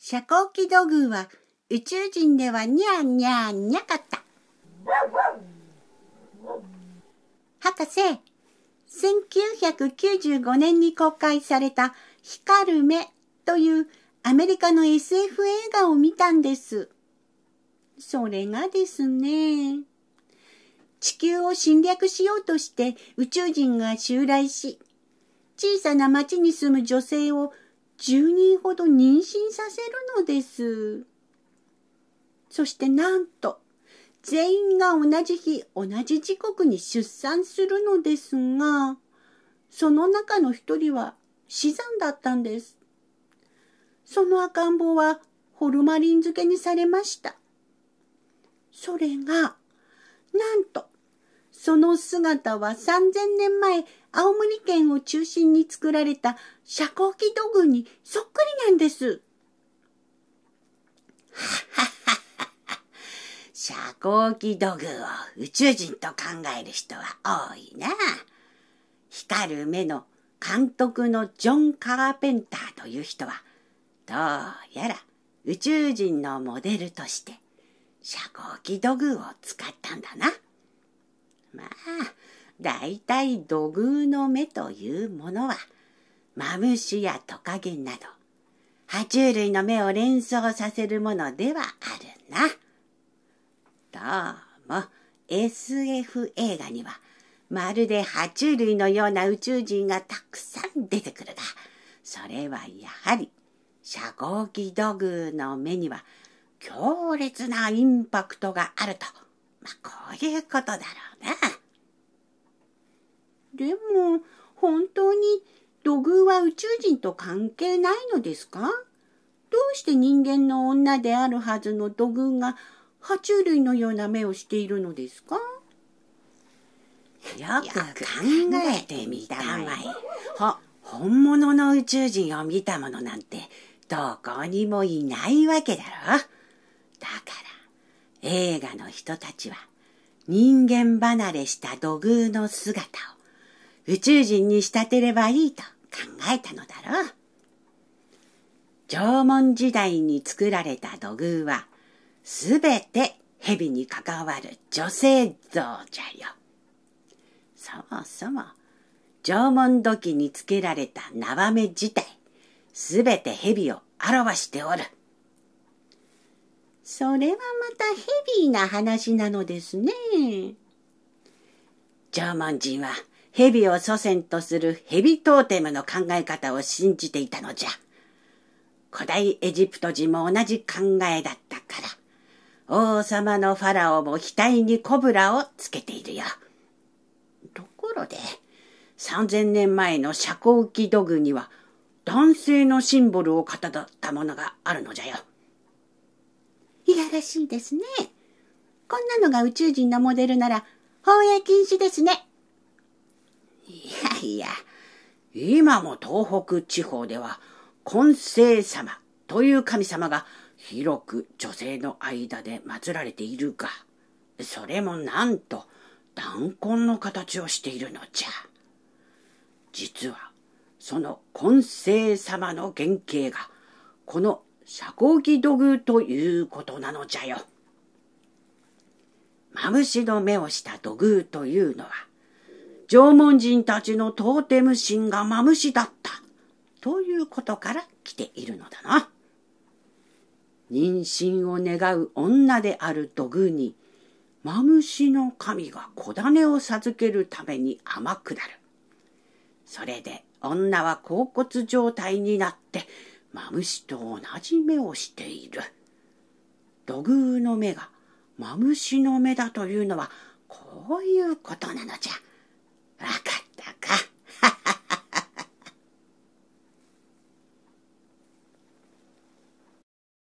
遮光器土偶は宇宙人ではニャーニャーニャかった。博士、1995年に公開された光る目というアメリカの SF 映画を見たんです。それがですね、地球を侵略しようとして宇宙人が襲来し、小さな町に住む女性を10人ほど妊娠させるのです。そしてなんと、全員が同じ日、同じ時刻に出産するのですが、その中の一人は死産だったんです。その赤ん坊はホルマリン漬けにされました。それが、その姿は3000年前、青森県を中心に作られた遮光器土偶にそっくりなんです。遮光器土偶を宇宙人と考える人は多いな。光る目の監督のジョン・カーペンターという人は、どうやら宇宙人のモデルとして遮光器土偶を使ったんだな。まあ、大体土偶の目というものは、マムシやトカゲなど、爬虫類の目を連想させるものではあるな。どうも、SF 映画には、まるで爬虫類のような宇宙人がたくさん出てくるが、それはやはり、遮光器土偶の目には強烈なインパクトがあると。まあ、こういうことだろうな。でも、本当に土偶は宇宙人と関係ないのですかどうして人間の女であるはずの土偶が爬虫類のような目をしているのですかよく考えてみたまえ。は、本物の宇宙人を見たものなんてどこにもいないわけだろ。映画の人たちは人間離れした土偶の姿を宇宙人に仕立てればいいと考えたのだろう。縄文時代に作られた土偶はすべて蛇に関わる女性像じゃよ。そもそも縄文土器につけられた縄目自体すべて蛇を表しておる。それはまたヘビーな話なのですね。縄文人は蛇を祖先とするヘビトーテムの考え方を信じていたのじゃ。古代エジプト人も同じ考えだったから、王様のファラオも額にコブラをつけているよ。ところで、3000年前の遮光器土偶には男性のシンボルをかたどったものがあるのじゃよ。いやらしいですね。こんなのが宇宙人のモデルなら、放映禁止ですね。いやいや、今も東北地方では、金星様という神様が広く女性の間で祀られているが、それもなんと、弾痕の形をしているのじゃ。実は、その金星様の原型が、この遮光器土偶ということなのじゃよ。マムシの目をした土偶というのは、縄文人たちのトーテム神がマムシだった、ということから来ているのだな。妊娠を願う女である土偶に、マムシの神が子種を授けるために甘くなる。それで女は甲骨状態になってマムシと同じ目をしている。土偶の目がマムシの目だというのはこういうことなのじゃ。